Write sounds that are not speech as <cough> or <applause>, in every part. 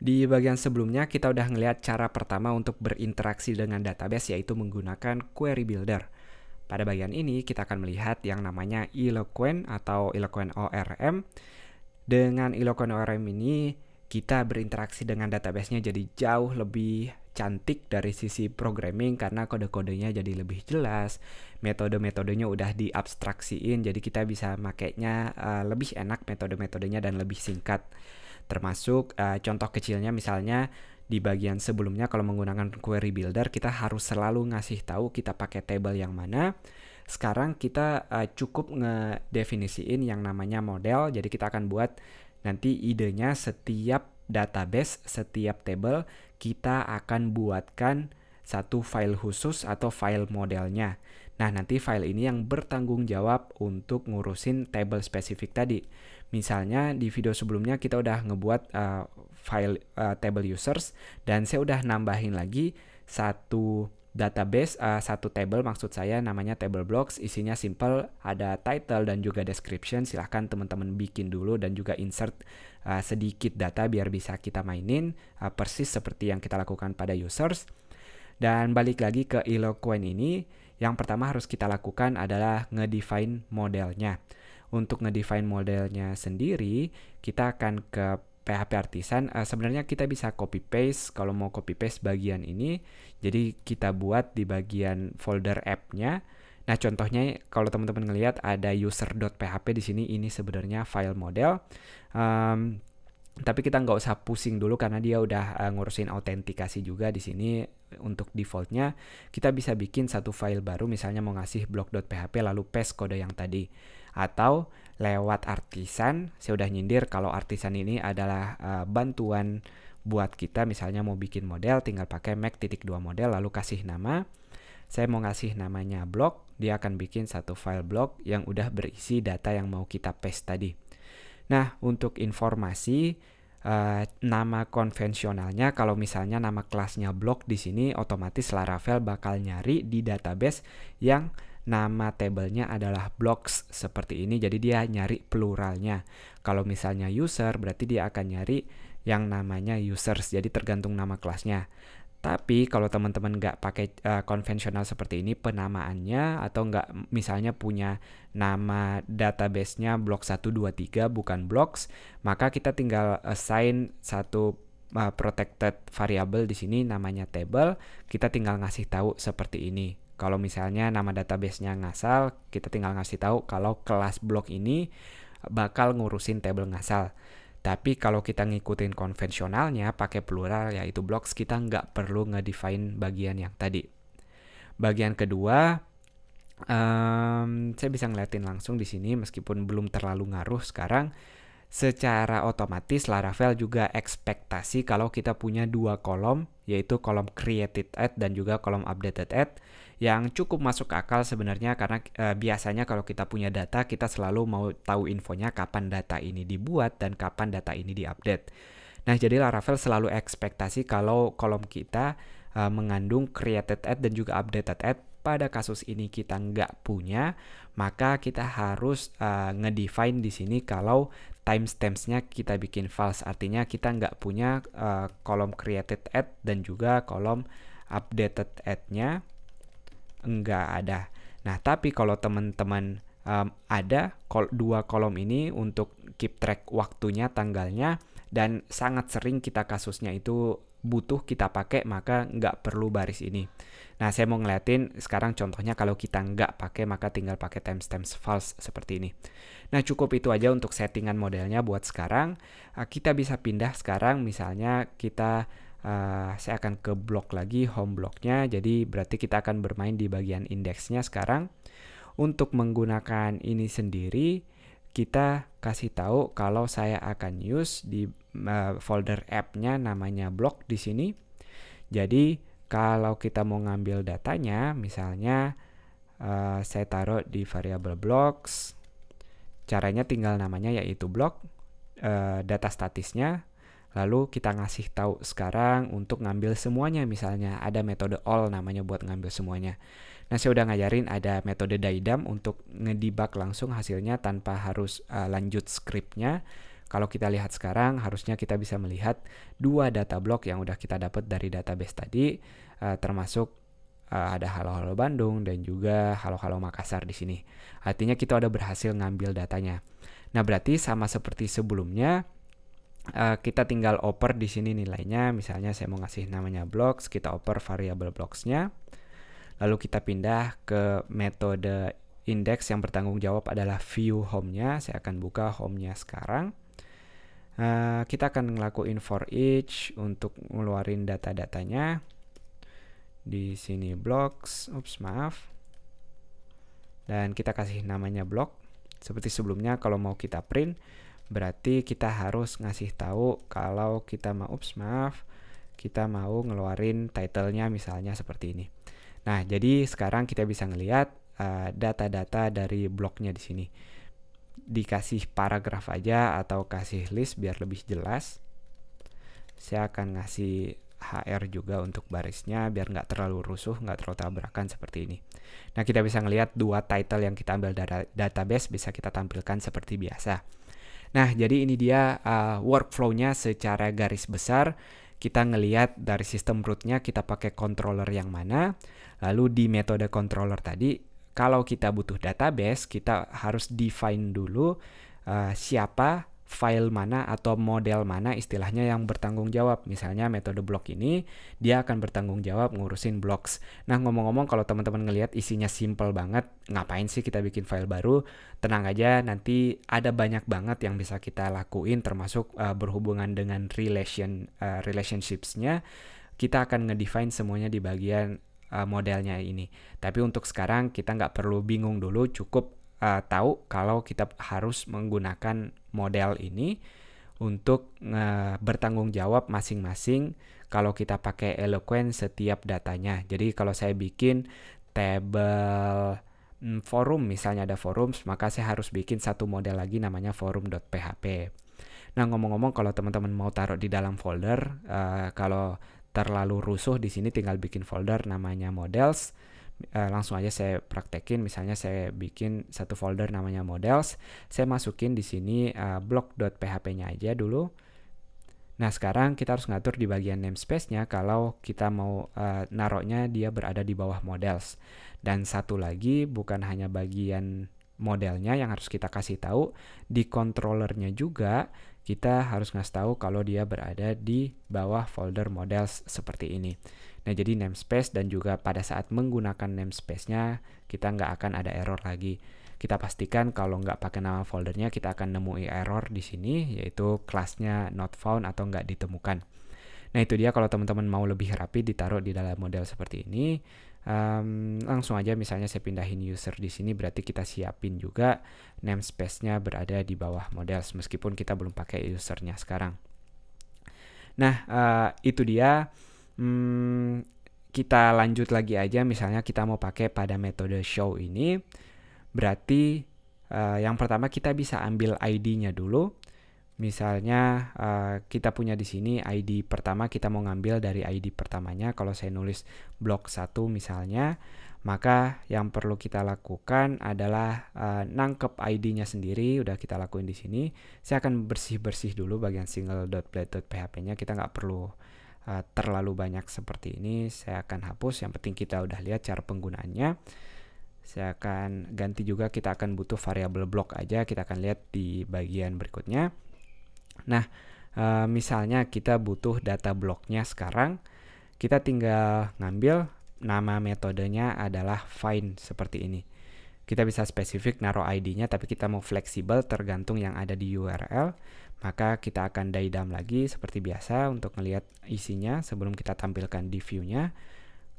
Di bagian sebelumnya kita udah ngelihat cara pertama untuk berinteraksi dengan database yaitu menggunakan query builder. Pada bagian ini kita akan melihat yang namanya Eloquent atau Eloquent ORM. Dengan Eloquent ORM ini kita berinteraksi dengan databasenya jadi jauh lebih cantik dari sisi programming karena kode-kodenya jadi lebih jelas, metode-metodenya udah diabstraksiin jadi kita bisa makainya uh, lebih enak metode-metodenya dan lebih singkat. Termasuk uh, contoh kecilnya misalnya di bagian sebelumnya kalau menggunakan query builder kita harus selalu ngasih tahu kita pakai table yang mana. Sekarang kita uh, cukup ngedefinisiin yang namanya model. Jadi kita akan buat nanti idenya setiap database, setiap table kita akan buatkan satu file khusus atau file modelnya. Nah, nanti file ini yang bertanggung jawab untuk ngurusin table spesifik tadi. Misalnya di video sebelumnya kita udah ngebuat uh, file uh, table users dan saya udah nambahin lagi satu database uh, satu table maksud saya namanya table blocks isinya simple ada title dan juga description silahkan teman-teman bikin dulu dan juga insert uh, sedikit data biar bisa kita mainin uh, persis seperti yang kita lakukan pada users dan balik lagi ke Eloquent ini yang pertama harus kita lakukan adalah ngedefine modelnya untuk ngedefine modelnya sendiri, kita akan ke PHP Artisan. Uh, sebenarnya kita bisa copy paste kalau mau copy paste bagian ini. Jadi kita buat di bagian folder app-nya. Nah, contohnya kalau teman-teman ngelihat ada user.php di sini ini sebenarnya file model. Um, tapi kita nggak usah pusing dulu karena dia udah uh, ngurusin autentikasi juga di sini untuk defaultnya kita bisa bikin satu file baru misalnya mau ngasih blog.php lalu paste kode yang tadi atau lewat artisan. Saya udah nyindir kalau artisan ini adalah uh, bantuan buat kita misalnya mau bikin model tinggal pakai Mac titik dua model lalu kasih nama. Saya mau ngasih namanya blog, dia akan bikin satu file blog yang udah berisi data yang mau kita paste tadi. Nah, untuk informasi Uh, nama konvensionalnya kalau misalnya nama kelasnya blog di sini otomatis Laravel bakal nyari di database yang nama tabelnya adalah blocks seperti ini jadi dia nyari pluralnya kalau misalnya user berarti dia akan nyari yang namanya users jadi tergantung nama kelasnya tapi kalau teman-teman nggak pakai uh, konvensional seperti ini penamaannya atau nggak misalnya punya nama databasenya blok 123 bukan blocks, maka kita tinggal assign satu eh, protected variable di sini namanya table, kita tinggal ngasih tahu seperti ini. Kalau misalnya nama databasenya ngasal, kita tinggal ngasih tahu kalau kelas blok ini bakal ngurusin table ngasal. Tapi kalau kita ngikutin konvensionalnya pakai plural yaitu blocks, kita nggak perlu ngedefine bagian yang tadi. Bagian kedua, um, saya bisa ngeliatin langsung di sini meskipun belum terlalu ngaruh sekarang. Secara otomatis Laravel juga ekspektasi kalau kita punya dua kolom yaitu kolom created at dan juga kolom updated at yang cukup masuk akal sebenarnya karena e, biasanya kalau kita punya data kita selalu mau tahu infonya kapan data ini dibuat dan kapan data ini diupdate. Nah, jadi Laravel selalu ekspektasi kalau kolom kita e, mengandung created at dan juga updated at pada kasus ini kita nggak punya, maka kita harus uh, ngedefine di sini kalau timestampsnya kita bikin false, artinya kita nggak punya uh, kolom created at dan juga kolom updated at-nya enggak ada. Nah, tapi kalau teman-teman um, ada kol dua kolom ini untuk keep track waktunya, tanggalnya, dan sangat sering kita kasusnya itu butuh kita pakai maka nggak perlu baris ini. Nah saya mau ngeliatin sekarang contohnya kalau kita nggak pakai maka tinggal pakai timestamps false seperti ini. Nah cukup itu aja untuk settingan modelnya buat sekarang. Eh, kita bisa pindah sekarang misalnya kita uh, saya akan ke blok lagi home bloknya jadi berarti kita akan bermain di bagian indeksnya sekarang untuk menggunakan ini sendiri kita kasih tahu kalau saya akan use di uh, folder app-nya namanya blok di sini jadi kalau kita mau ngambil datanya misalnya uh, saya taruh di variable blocks caranya tinggal namanya yaitu blok uh, data statisnya lalu kita ngasih tahu sekarang untuk ngambil semuanya misalnya ada metode all namanya buat ngambil semuanya nah saya udah ngajarin ada metode daidam untuk ngedebug langsung hasilnya tanpa harus uh, lanjut scriptnya kalau kita lihat sekarang harusnya kita bisa melihat dua data block yang udah kita dapat dari database tadi uh, termasuk uh, ada Halo Halo Bandung dan juga Halo Halo Makassar di sini artinya kita udah berhasil ngambil datanya nah berarti sama seperti sebelumnya uh, kita tinggal oper di sini nilainya misalnya saya mau ngasih namanya blocks kita oper variable blocksnya lalu kita pindah ke metode index yang bertanggung jawab adalah view home-nya saya akan buka home-nya sekarang uh, kita akan ngelakuin for each untuk ngeluarin data-datanya di sini blocks ups maaf dan kita kasih namanya block seperti sebelumnya kalau mau kita print berarti kita harus ngasih tahu kalau kita mau ups maaf kita mau ngeluarin titlenya misalnya seperti ini nah jadi sekarang kita bisa ngelihat eh, data-data uh, dari blognya di sini dikasih paragraf aja atau kasih list biar lebih jelas saya akan ngasih HR juga untuk barisnya biar nggak terlalu rusuh, nggak terlalu tabrakan seperti ini. Nah, kita bisa ngelihat dua title yang kita ambil dari database bisa kita tampilkan seperti biasa. Nah, jadi ini dia uh, workflow-nya secara garis besar. Kita ngelihat dari sistem rootnya kita pakai controller yang mana. Lalu di metode controller tadi, kalau kita butuh database, kita harus define dulu uh, siapa file mana atau model mana istilahnya yang bertanggung jawab. Misalnya metode blog ini dia akan bertanggung jawab ngurusin blogs. Nah ngomong-ngomong kalau teman-teman ngelihat isinya simple banget, ngapain sih kita bikin file baru? Tenang aja nanti ada banyak banget yang bisa kita lakuin termasuk uh, berhubungan dengan relation uh, relationshipsnya. Kita akan ngedefine semuanya di bagian eh, modelnya ini. Tapi untuk sekarang kita nggak perlu bingung dulu, cukup uh, tahu kalau kita harus menggunakan model ini untuk uh, bertanggung jawab masing-masing kalau kita pakai Eloquent setiap datanya. Jadi kalau saya bikin table mm, forum misalnya ada forums maka saya harus bikin satu model lagi namanya forum.php. Nah ngomong-ngomong kalau teman-teman mau taruh di dalam folder uh, kalau terlalu rusuh di sini tinggal bikin folder namanya models Eh, langsung aja saya praktekin misalnya saya bikin satu folder namanya models saya masukin di sini uh, blog.php-nya aja dulu nah sekarang kita harus ngatur di bagian namespace-nya kalau kita mau eh, naroknya dia berada di bawah models dan satu lagi bukan hanya bagian modelnya yang harus kita kasih tahu di controllernya juga kita harus ngasih tahu kalau dia berada di bawah folder models seperti ini. Nah, jadi namespace dan juga pada saat menggunakan namespace-nya, kita nggak akan ada error lagi. Kita pastikan kalau nggak pakai nama foldernya, kita akan nemui error di sini, yaitu kelasnya not found atau nggak ditemukan. Nah, itu dia kalau teman-teman mau lebih rapi ditaruh di dalam model seperti ini. Um, langsung aja misalnya saya pindahin user di sini berarti kita siapin juga namespace-nya berada di bawah model meskipun kita belum pakai usernya sekarang. Nah, uh, itu dia hmm, kita lanjut lagi aja misalnya kita mau pakai pada metode show ini berarti uh, yang pertama kita bisa ambil ID-nya dulu misalnya uh, kita punya di sini ID pertama kita mau ngambil dari ID pertamanya kalau saya nulis blok satu misalnya maka yang perlu kita lakukan adalah uh, nangkep ID-nya sendiri udah kita lakuin di sini saya akan bersih-bersih dulu bagian single.blade.php-nya kita nggak perlu Eh, terlalu banyak seperti ini saya akan hapus yang penting kita udah lihat cara penggunaannya saya akan ganti juga kita akan butuh variabel block aja kita akan lihat di bagian berikutnya nah eh, misalnya kita butuh data blocknya sekarang kita tinggal ngambil nama metodenya adalah find seperti ini kita bisa spesifik naruh ID-nya tapi kita mau fleksibel tergantung yang ada di URL maka kita akan daidam lagi seperti biasa untuk melihat isinya sebelum kita tampilkan di view-nya.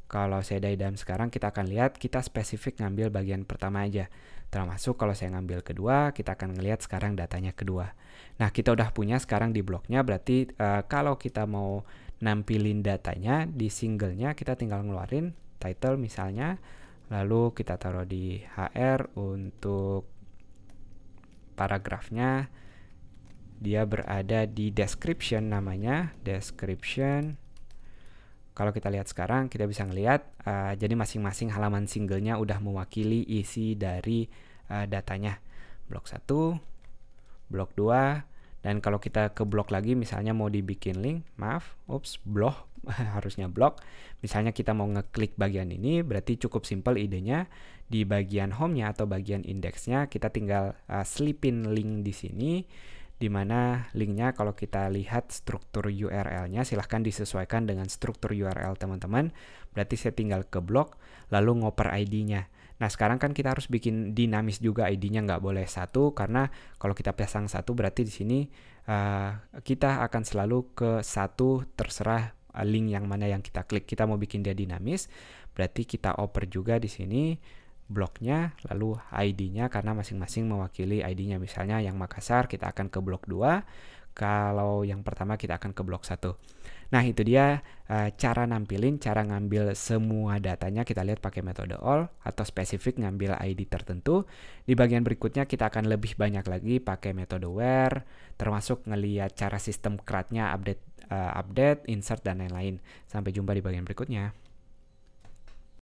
Kalau saya daidam sekarang kita akan lihat kita spesifik ngambil bagian pertama aja. Termasuk kalau saya ngambil kedua, kita akan melihat sekarang datanya kedua. Nah, kita udah punya sekarang di bloknya, berarti uh, kalau kita mau nampilin datanya di single-nya kita tinggal ngeluarin title misalnya, lalu kita taruh di HR untuk paragrafnya, dia berada di description namanya description kalau kita lihat sekarang kita bisa ngelihat uh, jadi masing-masing halaman singlenya udah mewakili isi dari uh, datanya blok 1 blok 2 dan kalau kita ke blok lagi misalnya mau dibikin link maaf ups blok <laughs> harusnya blok misalnya kita mau ngeklik bagian ini berarti cukup simple idenya di bagian home-nya atau bagian indeksnya kita tinggal uh, eh, slipin link di sini di mana linknya kalau kita lihat struktur URL-nya silahkan disesuaikan dengan struktur URL teman-teman. Berarti saya tinggal ke blog lalu ngoper ID-nya. Nah sekarang kan kita harus bikin dinamis juga ID-nya nggak boleh satu karena kalau kita pasang satu berarti di sini uh, kita akan selalu ke satu terserah eh, link yang mana yang kita klik. Kita mau bikin dia dinamis berarti kita oper juga di sini bloknya lalu ID-nya karena masing-masing mewakili ID-nya misalnya yang Makassar kita akan ke blok 2 kalau yang pertama kita akan ke blok 1 nah itu dia e, cara nampilin cara ngambil semua datanya kita lihat pakai metode all atau spesifik ngambil ID tertentu di bagian berikutnya kita akan lebih banyak lagi pakai metode where termasuk ngeliat cara sistem crud update e, update, insert, dan lain-lain. Sampai jumpa di bagian berikutnya.